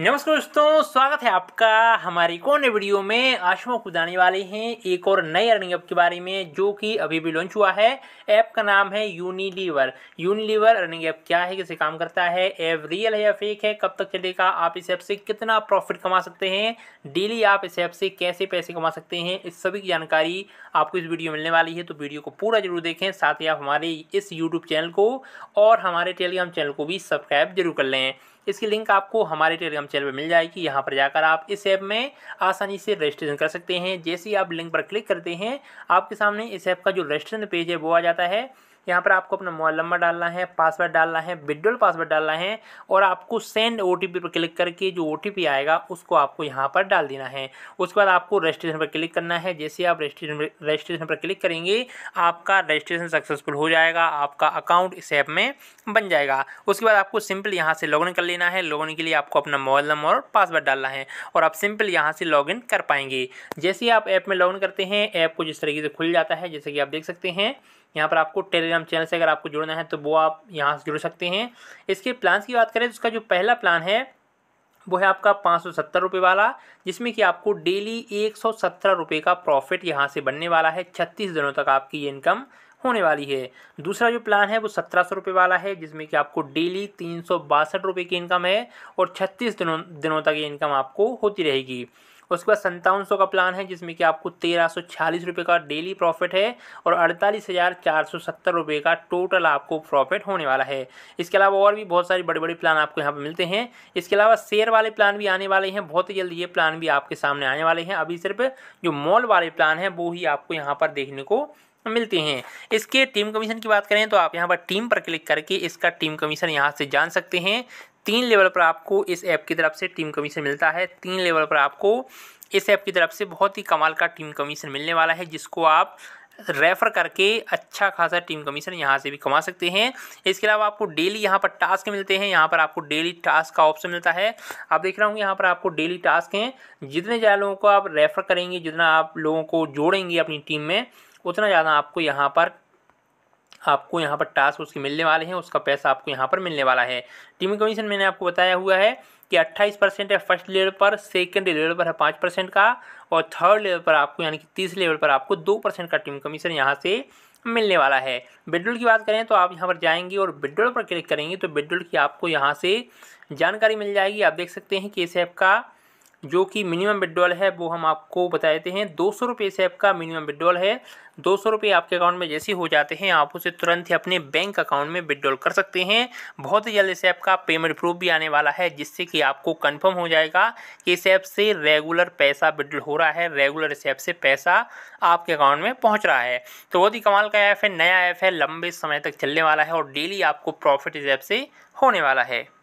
नमस्कार दोस्तों स्वागत है आपका एक और वीडियो में आशुओं को जाने वाले हैं एक और नए अर्निंग ऐप के बारे में जो कि अभी भी लॉन्च हुआ है ऐप का नाम है यूनिलीवर यूनिलीवर अर्निंग ऐप क्या है कैसे काम करता है ऐप रियल है या फेक है कब तक चलेगा आप इस ऐप से कितना प्रॉफिट कमा सकते हैं डेली आप इस ऐप से कैसे पैसे कमा सकते हैं इस सभी की जानकारी आपको इस वीडियो मिलने वाली है तो वीडियो को पूरा जरूर देखें साथ ही आप हमारे इस यूट्यूब चैनल को और हमारे टेलीग्राम चैनल को भी सब्सक्राइब जरूर कर लें इसकी लिंक आपको हमारे टेलीग्राम चैनल पर मिल जाएगी यहाँ पर जाकर आप इस ऐप में आसानी से रजिस्ट्रेशन कर सकते हैं जैसे ही आप लिंक पर क्लिक करते हैं आपके सामने इस ऐप का जो रजिस्ट्रेशन पेज है वो आ जाता है यहाँ पर आपको अपना मोबाइल नंबर डालना है पासवर्ड डालना है विड्रोल पासवर्ड डालना है और आपको सेंड ओ पर क्लिक करके जो ओ आएगा उसको आपको यहाँ पर डाल देना है उसके बाद आपको रजिस्ट्रेशन पर क्लिक करना है जैसे आप रजिस्ट्रेशन रजिस्ट्रेशन पर क्लिक करेंगे आपका रजिस्ट्रेशन सक्सेसफुल हो जाएगा आपका अकाउंट इस ऐप में बन जाएगा उसके बाद आपको सिंपल यहाँ से लॉगिन कर लेना है लॉगिन के लिए आपको अपना मोबाइल नंबर और पासवर्ड डालना है और आप सिंपल यहाँ से लॉगिन कर पाएंगे जैसे ही आप ऐप में लॉगिन करते हैं ऐप को जिस तरीके से खुल जाता है जैसे कि आप देख सकते हैं यहाँ पर आपको टेलीग्राम चैनल से अगर आपको जुड़ना है तो वो आप यहाँ से जुड़ सकते हैं इसके प्लान्स की बात करें तो उसका जो पहला प्लान है वो है आपका पाँच सौ सत्तर रुपये वाला जिसमें कि आपको डेली एक सौ सत्रह रुपये का प्रॉफिट यहाँ से बनने वाला है छत्तीस दिनों तक आपकी ये इनकम होने वाली है दूसरा जो प्लान है वो सत्रह सौ रुपये वाला है जिसमें कि आपको डेली तीन सौ बासठ रुपये की इनकम है और छत्तीस दिनों दिनों तक ये इनकम आपको होती रहेगी उसके बाद संतावन का प्लान है जिसमें कि आपको तेरह रुपये का डेली प्रॉफिट है और अड़तालीस रुपये का टोटल आपको प्रॉफिट होने वाला है इसके अलावा और भी बहुत सारे बड़े बड़े प्लान आपको यहाँ पर मिलते हैं इसके अलावा शेयर वाले प्लान भी आने वाले हैं बहुत जल्द ये प्लान भी आपके सामने आने वाले हैं अभी सिर्फ जो मॉल वाले प्लान हैं वो ही आपको यहाँ पर देखने को मिलते हैं इसके टीम कमीशन की बात करें तो आप यहाँ पर टीम पर क्लिक करके इसका टीम कमीशन यहाँ से जान सकते हैं तीन लेवल पर आपको इस ऐप की तरफ से टीम कमीशन मिलता है तीन लेवल पर आपको इस ऐप की तरफ से बहुत ही कमाल का टीम कमीशन मिलने वाला है जिसको आप रेफ़र करके अच्छा खासा टीम कमीशन यहाँ से भी कमा सकते हैं इसके अलावा आपको डेली यहाँ पर टास्क मिलते हैं यहाँ पर आपको डेली टास्क का ऑप्शन मिलता है आप देख रहा हूँ यहाँ पर आपको डेली टास्क हैं जितने ज़्यादा लोगों को आप रेफ़र करेंगे जितना आप लोगों को जोड़ेंगे अपनी टीम में उतना ज़्यादा आपको यहाँ पर आपको यहाँ पर टास्क उसके मिलने वाले हैं उसका पैसा आपको यहाँ पर मिलने वाला है टीम कमीशन मैंने आपको बताया हुआ है कि 28 परसेंट है फर्स्ट लेवल पर सेकंड लेवल पर है पाँच परसेंट का और थर्ड लेवल पर आपको यानी कि तीस लेवल पर आपको दो परसेंट का टीम कमीशन यहाँ से मिलने वाला है बिड्रोल की बात करें तो आप यहाँ पर जाएंगे और बिड्रोल पर क्लिक करेंगे तो बिड्रोल की आपको यहाँ से जानकारी मिल जाएगी आप देख सकते हैं कि इस ऐप का जो कि मिनिमम विड्रॉल है वो हम आपको बता देते हैं दो सौ रुपये से आपका मिनिमम विड्रॉल है दो सौ रुपये आपके अकाउंट में जैसे हो जाते हैं आप उसे तुरंत ही अपने बैंक अकाउंट में विड्रॉल कर सकते हैं बहुत ही जल्द इस ऐप का पेमेंट प्रूफ भी आने वाला है जिससे कि आपको कंफर्म हो जाएगा कि इस ऐप से रेगुलर पैसा विड्रॉल हो रहा है रेगुलर इस ऐप से पैसा आपके अकाउंट में पहुँच रहा है तो बहुत ही कमाल का ऐप है नया ऐप है लंबे समय तक चलने वाला है और डेली आपको प्रॉफिट इस ऐप से होने वाला है